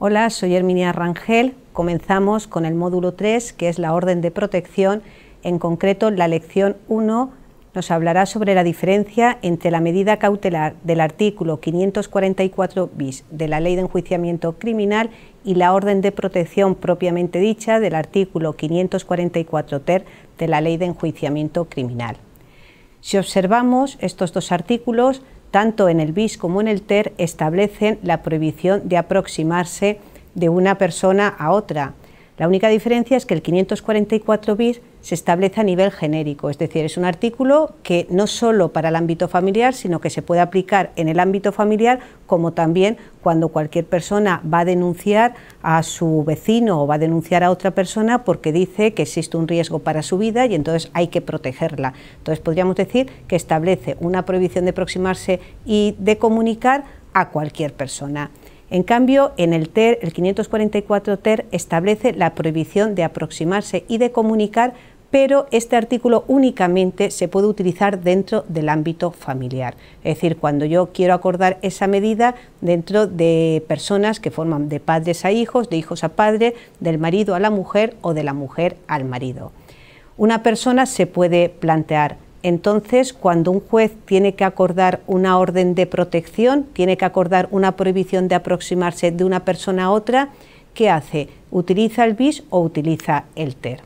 Hola, soy Herminia Rangel. Comenzamos con el módulo 3, que es la orden de protección. En concreto, la lección 1 nos hablará sobre la diferencia entre la medida cautelar del artículo 544 bis de la Ley de Enjuiciamiento Criminal y la orden de protección propiamente dicha del artículo 544 ter de la Ley de Enjuiciamiento Criminal. Si observamos estos dos artículos, tanto en el BIS como en el TER, establecen la prohibición de aproximarse de una persona a otra. La única diferencia es que el 544 bis se establece a nivel genérico, es decir, es un artículo que no solo para el ámbito familiar, sino que se puede aplicar en el ámbito familiar como también cuando cualquier persona va a denunciar a su vecino o va a denunciar a otra persona porque dice que existe un riesgo para su vida y entonces hay que protegerla. Entonces podríamos decir que establece una prohibición de aproximarse y de comunicar a cualquier persona. En cambio, en el TER, el 544 TER establece la prohibición de aproximarse y de comunicar, pero este artículo únicamente se puede utilizar dentro del ámbito familiar. Es decir, cuando yo quiero acordar esa medida dentro de personas que forman de padres a hijos, de hijos a padre, del marido a la mujer o de la mujer al marido. Una persona se puede plantear, entonces, cuando un juez tiene que acordar una orden de protección, tiene que acordar una prohibición de aproximarse de una persona a otra, ¿qué hace? ¿Utiliza el bis o utiliza el TER?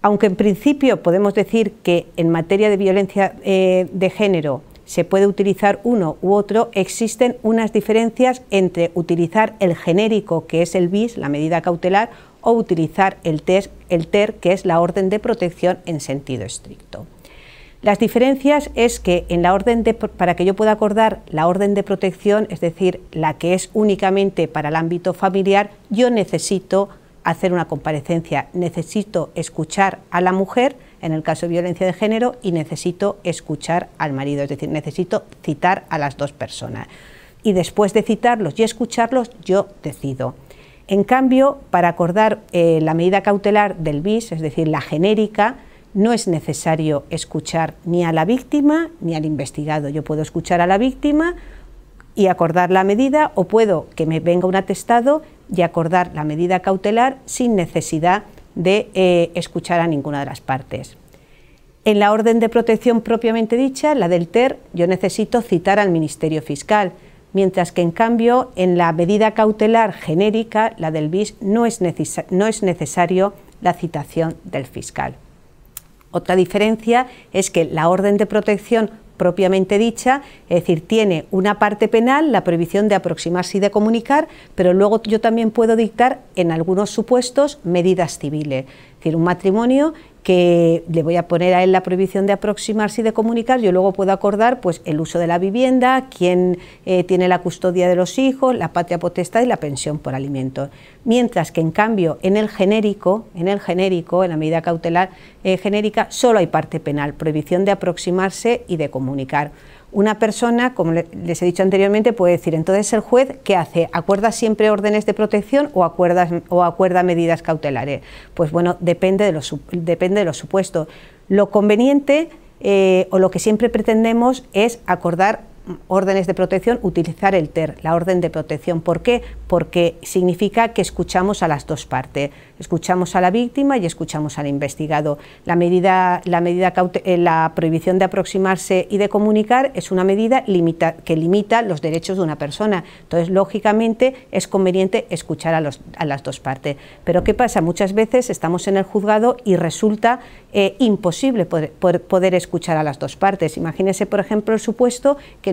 Aunque en principio podemos decir que en materia de violencia eh, de género se puede utilizar uno u otro, existen unas diferencias entre utilizar el genérico, que es el bis, la medida cautelar, o utilizar el TER que es la orden de protección en sentido estricto. Las diferencias es que en la orden para que yo pueda acordar la orden de protección, es decir, la que es únicamente para el ámbito familiar, yo necesito hacer una comparecencia, necesito escuchar a la mujer en el caso de violencia de género y necesito escuchar al marido, es decir, necesito citar a las dos personas. Y después de citarlos y escucharlos, yo decido. En cambio, para acordar eh, la medida cautelar del BIS, es decir, la genérica, no es necesario escuchar ni a la víctima ni al investigado. Yo puedo escuchar a la víctima y acordar la medida o puedo que me venga un atestado y acordar la medida cautelar sin necesidad de eh, escuchar a ninguna de las partes. En la orden de protección propiamente dicha, la del TER, yo necesito citar al Ministerio Fiscal, mientras que en cambio en la medida cautelar genérica, la del BIS, no es, no es necesario la citación del fiscal. Otra diferencia es que la orden de protección propiamente dicha, es decir, tiene una parte penal, la prohibición de aproximarse y de comunicar, pero luego yo también puedo dictar en algunos supuestos medidas civiles. decir, un matrimonio que le voy a poner a él la prohibición de aproximarse y de comunicar, yo luego puedo acordar pues el uso de la vivienda, quién eh, tiene la custodia de los hijos, la patria potestad y la pensión por alimentos. Mientras que en cambio en el genérico, en el genérico, en la medida cautelar eh, genérica, solo hay parte penal, prohibición de aproximarse y de comunicar. Una persona, como les he dicho anteriormente, puede decir, entonces el juez, ¿qué hace? ¿Acuerda siempre órdenes de protección o, o acuerda medidas cautelares? Pues bueno, depende de lo depende de Lo conveniente eh, o lo que siempre pretendemos es acordar órdenes de protección, utilizar el TER, la orden de protección. ¿Por qué? Porque significa que escuchamos a las dos partes, escuchamos a la víctima y escuchamos al investigado. La, medida, la, medida, eh, la prohibición de aproximarse y de comunicar es una medida que limita los derechos de una persona. Entonces, lógicamente, es conveniente escuchar a, a las dos partes. Pero ¿qué pasa? Muchas veces estamos en el juzgado y resulta eh, imposible poder, escuchar a las dos partes. Imagínese, por ejemplo, el supuesto que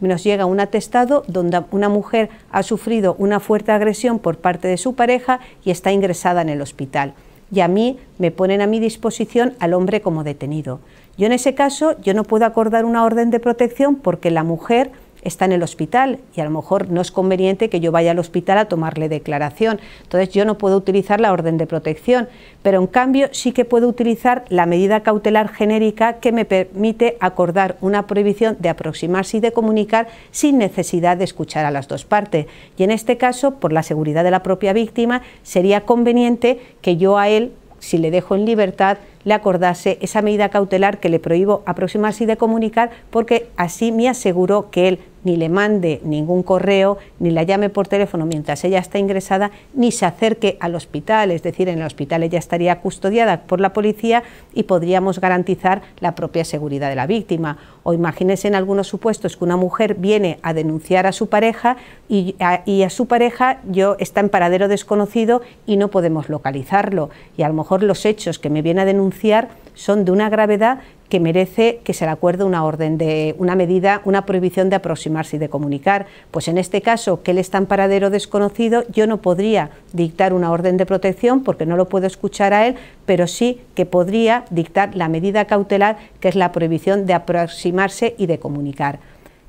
nos llega un atestado donde una mujer ha sufrido una fuerte agresión por parte de su pareja y está ingresada en el hospital. Y a mí me ponen a mi disposición al hombre como detenido. Yo en ese caso yo no puedo acordar una orden de protección porque la mujer está en el hospital y a lo mejor no es conveniente que yo vaya al hospital a tomarle declaración. Entonces yo no puedo utilizar la orden de protección, pero en cambio sí que puedo utilizar la medida cautelar genérica que me permite acordar una prohibición de aproximarse y de comunicar sin necesidad de escuchar a las dos partes. Y en este caso, por la seguridad de la propia víctima, sería conveniente que yo a él si le dejo en libertad, le acordase esa medida cautelar que le prohíbo aproximarse y de comunicar, porque así me aseguro que él ni le mande ningún correo, ni la llame por teléfono mientras ella está ingresada, ni se acerque al hospital, es decir, en el hospital ella estaría custodiada por la policía y podríamos garantizar la propia seguridad de la víctima. O imagínense en algunos supuestos que una mujer viene a denunciar a su pareja y a, su pareja yo está en paradero desconocido y no podemos localizarlo. Y a lo mejor los hechos que me viene a denunciar son de una gravedad que merece que se le acuerde una orden de una medida, una prohibición de aproximarse y de comunicar. Pues en este caso, que él está en paradero desconocido, yo no podría dictar una orden de protección porque no lo puedo escuchar a él, pero sí que podría dictar la medida cautelar que es la prohibición de aproximarse y de comunicar.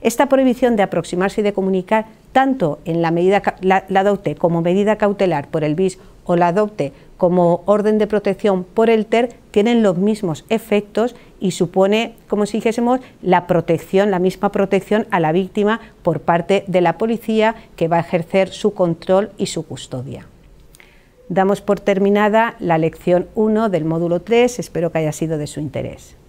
Esta prohibición de aproximarse y de comunicar, tanto en la medida la, la adopte como medida cautelar por el bis o la adopte como orden de protección por el TER tienen los mismos efectos y supone, como si dijésemos, la protección, la misma protección a la víctima por parte de la policía que va a ejercer su control y su custodia. Damos por terminada la lección 1 del módulo 3, espero que haya sido de su interés.